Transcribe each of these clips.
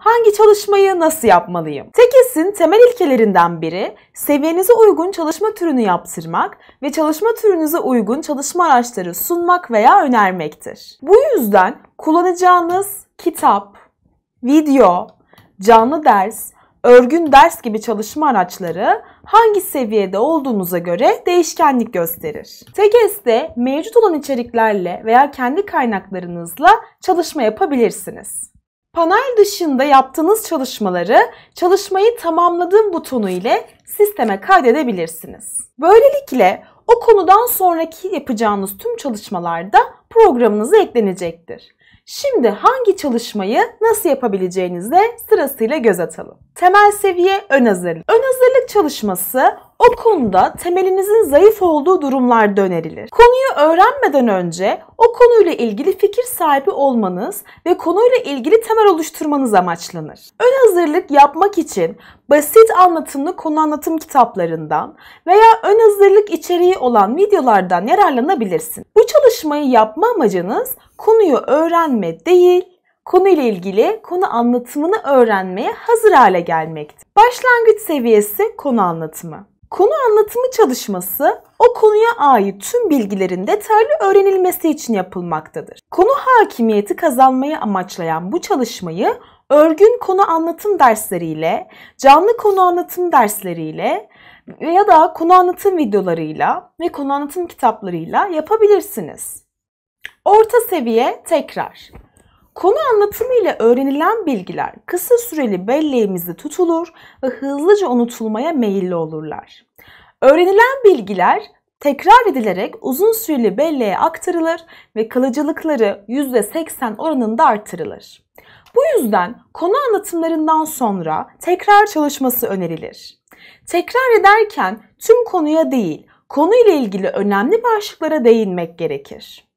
hangi çalışmayı nasıl yapmalıyım? Tekes'in temel ilkelerinden biri seviyenize uygun çalışma türünü yaptırmak ve çalışma türünüze uygun çalışma araçları sunmak veya önermektir. Bu yüzden kullanacağınız kitap, video, canlı ders, örgün ders gibi çalışma araçları hangi seviyede olduğunuza göre değişkenlik gösterir. TGS'de mevcut olan içeriklerle veya kendi kaynaklarınızla çalışma yapabilirsiniz. Panel dışında yaptığınız çalışmaları çalışmayı tamamladım butonu ile sisteme kaydedebilirsiniz. Böylelikle o konudan sonraki yapacağınız tüm çalışmalarda programınıza eklenecektir. Şimdi hangi çalışmayı nasıl yapabileceğinize sırasıyla göz atalım. Temel seviye ön hazırlık. Ön hazırlık çalışması o konuda temelinizin zayıf olduğu durumlar dönerilir. Konuyu öğrenmeden önce o konuyla ilgili fikir sahibi olmanız ve konuyla ilgili temel oluşturmanız amaçlanır. Ön hazırlık yapmak için basit anlatımlı konu anlatım kitaplarından veya ön hazırlık içeriği olan videolardan yararlanabilirsin. Bu çalışmayı yapma amacınız konuyu öğrenme değil, konuyla ilgili konu anlatımını öğrenmeye hazır hale gelmektir. Başlangıç seviyesi konu anlatımı. Konu anlatımı çalışması o konuya ait tüm bilgilerin detaylı öğrenilmesi için yapılmaktadır. Konu hakimiyeti kazanmayı amaçlayan bu çalışmayı örgün konu anlatım dersleriyle, canlı konu anlatım dersleriyle ya da konu anlatım videolarıyla ve konu anlatım kitaplarıyla yapabilirsiniz. Orta seviye tekrar. Konu anlatımıyla öğrenilen bilgiler kısa süreli belleğimizde tutulur ve hızlıca unutulmaya meyilli olurlar. Öğrenilen bilgiler tekrar edilerek uzun süreli belleğe aktarılır ve kalıcılıkları %80 oranında artırılır. Bu yüzden konu anlatımlarından sonra tekrar çalışması önerilir. Tekrar ederken tüm konuya değil, konuyla ilgili önemli başlıklara değinmek gerekir.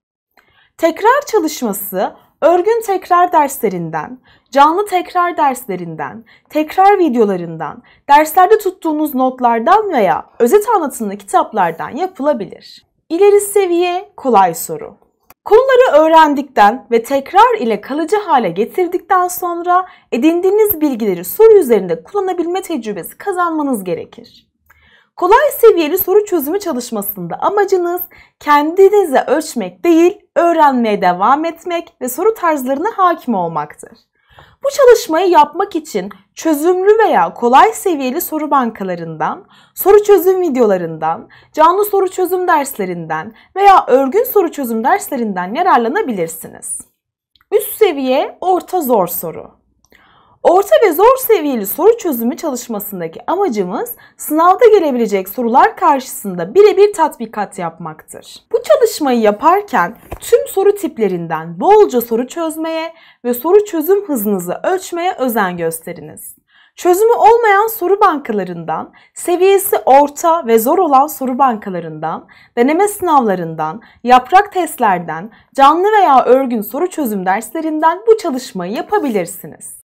Tekrar çalışması Örgün tekrar derslerinden, canlı tekrar derslerinden, tekrar videolarından, derslerde tuttuğunuz notlardan veya özet anlatımlı kitaplardan yapılabilir. İleri seviye kolay soru. Konuları öğrendikten ve tekrar ile kalıcı hale getirdikten sonra edindiğiniz bilgileri soru üzerinde kullanabilme tecrübesi kazanmanız gerekir. Kolay seviyeli soru çözümü çalışmasında amacınız kendinize ölçmek değil, öğrenmeye devam etmek ve soru tarzlarına hakim olmaktır. Bu çalışmayı yapmak için çözümlü veya kolay seviyeli soru bankalarından, soru çözüm videolarından, canlı soru çözüm derslerinden veya örgün soru çözüm derslerinden yararlanabilirsiniz. Üst seviye orta zor soru. Orta ve zor seviyeli soru çözümü çalışmasındaki amacımız sınavda gelebilecek sorular karşısında birebir tatbikat yapmaktır. Bu çalışmayı yaparken tüm soru tiplerinden bolca soru çözmeye ve soru çözüm hızınızı ölçmeye özen gösteriniz. Çözümü olmayan soru bankalarından, seviyesi orta ve zor olan soru bankalarından, deneme sınavlarından, yaprak testlerden, canlı veya örgün soru çözüm derslerinden bu çalışmayı yapabilirsiniz.